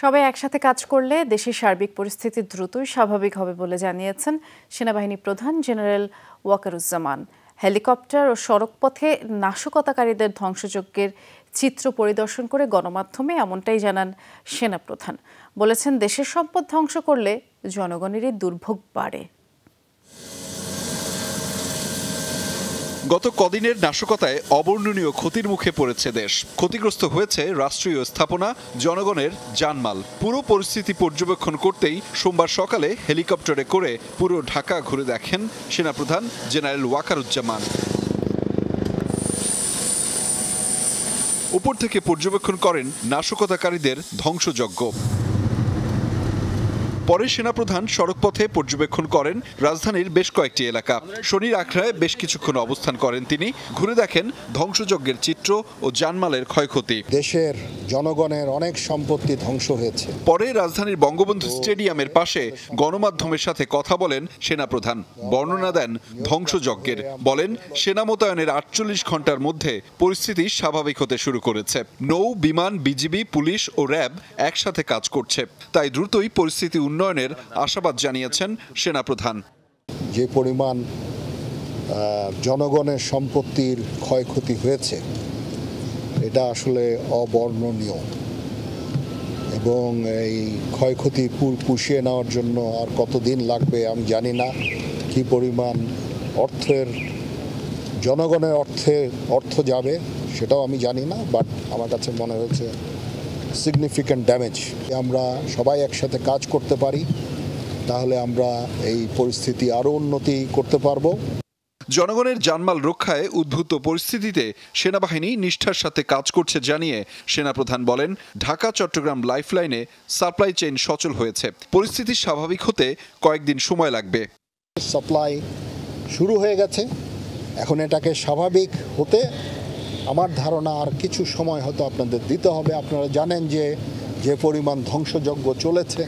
সবাই একসাথে কাজ করলে দেশের সার্বিক পরিস্থিতি দ্রুতই স্বাভাবিক হবে বলে জানিয়েছেন সেনাবাহিনী প্রধান জেনারেল ওয়াকারুজ্জামান হেলিকপ্টার ও সড়কপথে নাশকতাকারীদের ধ্বংসযজ্ঞের চিত্র পরিদর্শন করে গণমাধ্যমে এমনটাই জানান সেনাপ্রধান বলেছেন দেশের সম্পদ ধ্বংস করলে জনগণেরই দুর্ভোগ বাড়ে গত কদিনের নাশকতায় অবর্ণনীয় ক্ষতির মুখে পড়েছে দেশ ক্ষতিগ্রস্ত হয়েছে রাষ্ট্রীয় স্থাপনা জনগণের জানমাল পুরো পরিস্থিতি পর্যবেক্ষণ করতেই সোমবার সকালে হেলিকপ্টারে করে পুরো ঢাকা ঘুরে দেখেন সেনাপ্রধান জেনারেল ওয়াকারুজ্জামান উপর থেকে পর্যবেক্ষণ করেন নাশকতাকারীদের ধ্বংসযজ্ঞ পরে সেনাপ্রধান সড়কপথে পর্যবেক্ষণ করেন রাজধানীর বেশ কয়েকটি এলাকা শনির আখড়ায় বেশ কিছুক্ষণ অবস্থান করেন তিনি ঘুরে দেখেন ধ্বংসযজ্ঞের চিত্র ও জানমালের ক্ষয়ক্ষতি দেশের জনগণের অনেক সম্পত্তি ধ্বংস হয়েছে পরে রাজধানীর বঙ্গবন্ধু স্টেডিয়ামের পাশে গণমাধ্যমের সাথে কথা বলেন সেনাপ্রধান বর্ণনা দেন ধ্বংসযজ্ঞের বলেন সেনা মোতায়নের আটচল্লিশ ঘন্টার মধ্যে পরিস্থিতি স্বাভাবিক হতে শুরু করেছে নৌ বিমান বিজিবি পুলিশ ও র্যাব একসাথে কাজ করছে তাই দ্রুতই পরিস্থিতি উন্নত উন্নয়নের আশাবাদ জানিয়েছেন সেনাপ্রধান যে পরিমাণ জনগণের সম্পত্তির ক্ষয়ক্ষতি হয়েছে এটা আসলে অবর্ণনীয় এবং এই ক্ষয়ক্ষতি পুষিয়ে নেওয়ার জন্য আর কতদিন লাগবে আমি জানি না কি পরিমাণ অর্থের জনগণের অর্থে অর্থ যাবে সেটাও আমি জানি না বাট আমার কাছে মনে হয়েছে সিগনিফিক্যান্ট ড্যামেজ আমরা সবাই একসাথে কাজ করতে পারি তাহলে আমরা এই পরিস্থিতি আরও উন্নতি করতে পারবো জনগণের জানমাল রক্ষায় উদ্ভূত পরিস্থিতিতে সেনাবাহিনী নিষ্ঠার সাথে কাজ করছে জানিয়ে সেনাপ্রধান বলেন ঢাকা চট্টগ্রাম লাইফলাইনে সাপ্লাই চেইন সচল হয়েছে পরিস্থিতি স্বাভাবিক হতে কয়েকদিন সময় লাগবে সাপ্লাই শুরু হয়ে গেছে এখন এটাকে স্বাভাবিক হতে আমার ধারণা আর কিছু সময় হয়তো আপনাদের দিতে হবে আপনারা জানেন যে যে পরিমাণ ধ্বংসযজ্ঞ চলেছে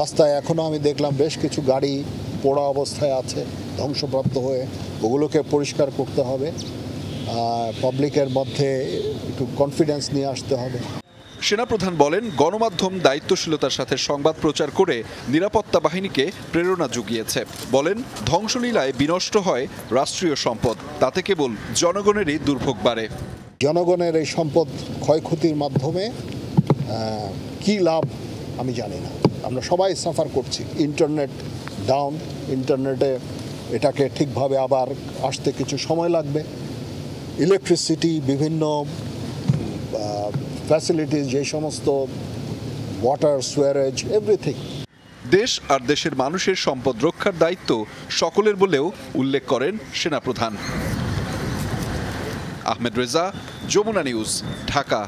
রাস্তায় এখনও আমি দেখলাম বেশ কিছু গাড়ি পোড়া অবস্থায় আছে ধ্বংসপ্রাপ্ত হয়ে ওগুলোকে পরিষ্কার করতে হবে পাবলিকের মধ্যে একটু কনফিডেন্স নিয়ে আসতে হবে সেনাপ্রধান বলেন গণমাধ্যম দায়িত্বশীলতার সাথে সংবাদ প্রচার করে নিরাপত্তা বাহিনীকে প্রেরণা জুগিয়েছে বলেন ধ্বংসলীলায় বিনষ্ট হয় রাষ্ট্রীয় সম্পদ তাতে কেবল জনগণেরই দুর্ভোগ বাড়ে জনগণের এই সম্পদ ক্ষয়ক্ষতির মাধ্যমে কি লাভ আমি জানি না আমরা সবাই সাফার করছি ইন্টারনেট ডাউন ইন্টারনেটে এটাকে ঠিকভাবে আবার আসতে কিছু সময় লাগবে ইলেকট্রিসিটি বিভিন্ন ফ্যাসিলিটিস যে সমস্ত ওয়াটার সুয়ারেজ এভরিথিং দেশ আর দেশের মানুষের সম্পদ রক্ষার দায়িত্ব সকলের বলেও উল্লেখ করেন সেনাপ্রধান আহমেদ রেজা যমুনা নিউজ ঢাকা